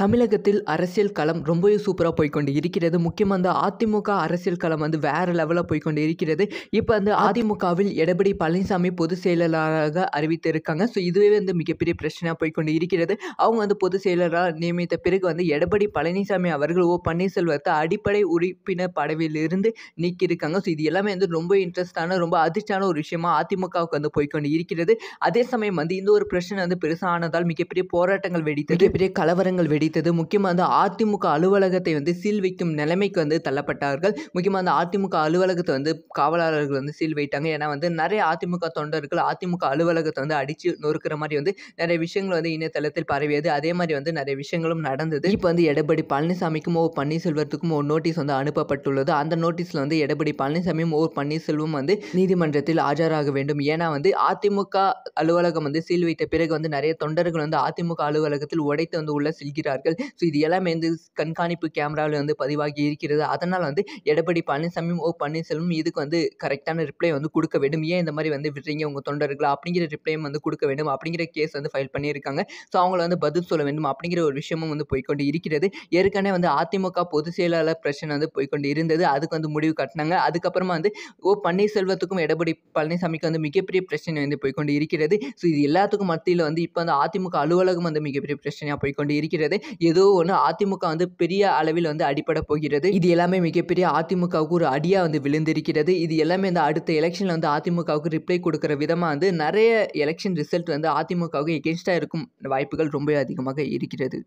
தமிழகத்தில் அரசியல் களம் ரொம்பவே சூப்பராக போய்கொண்டு இருக்கிறது முக்கியமாக அந்த அதிமுக அரசியல் களம் வந்து வேறு லெவலில் போய்கொண்டு இருக்கிறது இப்போ அந்த அதிமுகவில் எடப்பாடி பழனிசாமி பொதுச் செயலாளராக அறிவித்திருக்காங்க ஸோ இதுவே வந்து மிகப்பெரிய பிரச்சனையாக போய்கொண்டு இருக்கிறது அவங்க வந்து பொதுச் செயலராக நியமித்த பிறகு வந்து எடப்பாடி பழனிசாமி அவர்கள் ஓ பன்னீர்செல்வத்தை அடிப்படை உறுப்பினர் படவிலிருந்து நீக்கியிருக்காங்க ஸோ இது எல்லாமே வந்து ரொம்ப இன்ட்ரெஸ்டான ரொம்ப அதிர்ச்சியான ஒரு விஷயமா அதிமுகவுக்கு வந்து போய்கொண்டு இருக்கிறது அதே சமயம் வந்து இந்த ஒரு பிரச்சனை வந்து பெருசானதால் மிகப்பெரிய போராட்டங்கள் வெடித்தது மிகப்பெரிய கலவரங்கள் வெடி வைத்தது முக்கியமாக வந்து அதிமுக அலுவலகத்தை வந்து சீல் வைக்கும் நிலைமைக்கு வந்து தள்ளப்பட்டார்கள் முக்கியமாக அந்த அதிமுக அலுவலகத்தை வந்து காவலாளர்கள் வந்து சீல் வைத்தாங்க ஏன்னா வந்து நிறைய அதிமுக தொண்டர்கள் அதிமுக அலுவலகத்தை வந்து அடித்து நொறுக்கிற மாதிரி வந்து நிறைய விஷயங்கள் வந்து இணையதளத்தில் பரவியது அதே மாதிரி வந்து நிறைய விஷயங்களும் நடந்தது இப்போ வந்து எடப்பாடி பழனிசாமிக்கும் ஓ பன்னீர்செல்வத்துக்கும் ஒரு நோட்டீஸ் வந்து அனுப்பப்பட்டுள்ளது அந்த நோட்டீஸில் வந்து எடப்பாடி பழனிசாமியும் ஓ பன்னீர்செல்வம் வந்து நீதிமன்றத்தில் ஆஜராக வேண்டும் ஏன்னா வந்து அதிமுக அலுவலகம் வந்து சீல் வைத்த பிறகு வந்து நிறைய தொண்டர்கள் வந்து அதிமுக அலுவலகத்தில் உடைத்து வந்து உள்ள செல்கிறார்கள் இருக்கிறார்கள் ஸோ இது எல்லாமே வந்து கண்காணிப்பு கேமராவில் வந்து பதிவாகி இருக்கிறது அதனால் வந்து எடப்பாடி பழனிசாமியும் ஓ பன்னீர்செல்வம் இதுக்கு வந்து கரெக்டான ரிப்ளை வந்து கொடுக்க வேண்டும் ஏன் இந்த மாதிரி வந்து விடுறீங்க உங்கள் தொண்டர்களா அப்படிங்கிற ரிப்ளையும் வந்து கொடுக்க வேண்டும் அப்படிங்கிற கேஸ் வந்து ஃபைல் பண்ணியிருக்காங்க ஸோ அவங்கள வந்து பதில் சொல்ல வேண்டும் அப்படிங்கிற ஒரு விஷயமும் வந்து போய்கொண்டு இருக்கிறது ஏற்கனவே வந்து அதிமுக பொதுச் செயலாளர் பிரச்சனை வந்து போய்கொண்டு இருந்தது அதுக்கு வந்து முடிவு கட்டினாங்க அதுக்கப்புறமா வந்து ஓ பன்னீர்செல்வத்துக்கும் எடப்பாடி பழனிசாமிக்கு வந்து மிகப்பெரிய பிரச்சனை வந்து போய்கொண்டு இருக்கிறது ஸோ இது எல்லாத்துக்கும் மத்தியில் வந்து இப்போ வந்து அதிமுக அலுவலகம் வந்து மிகப்பெரிய பிரச்சனையாக போய்கொண்டு இருக்கிறது ஏதோ ஒன்று அதிமுக வந்து பெரிய அளவில் வந்து அடிப்பட போகிறது இது எல்லாமே மிகப்பெரிய அதிமுகவுக்கு ஒரு அடியாக வந்து விழுந்திருக்கிறது இது எல்லாமே இந்த அடுத்த எலெக்ஷனில் வந்து அதிமுகவுக்கு ரிப்ளை கொடுக்குற விதமாக வந்து நிறைய எலெக்ஷன் ரிசல்ட் வந்து அதிமுகவுக்கு எகென்ஸ்டாக இருக்கும் வாய்ப்புகள் ரொம்ப அதிகமாக இருக்கிறது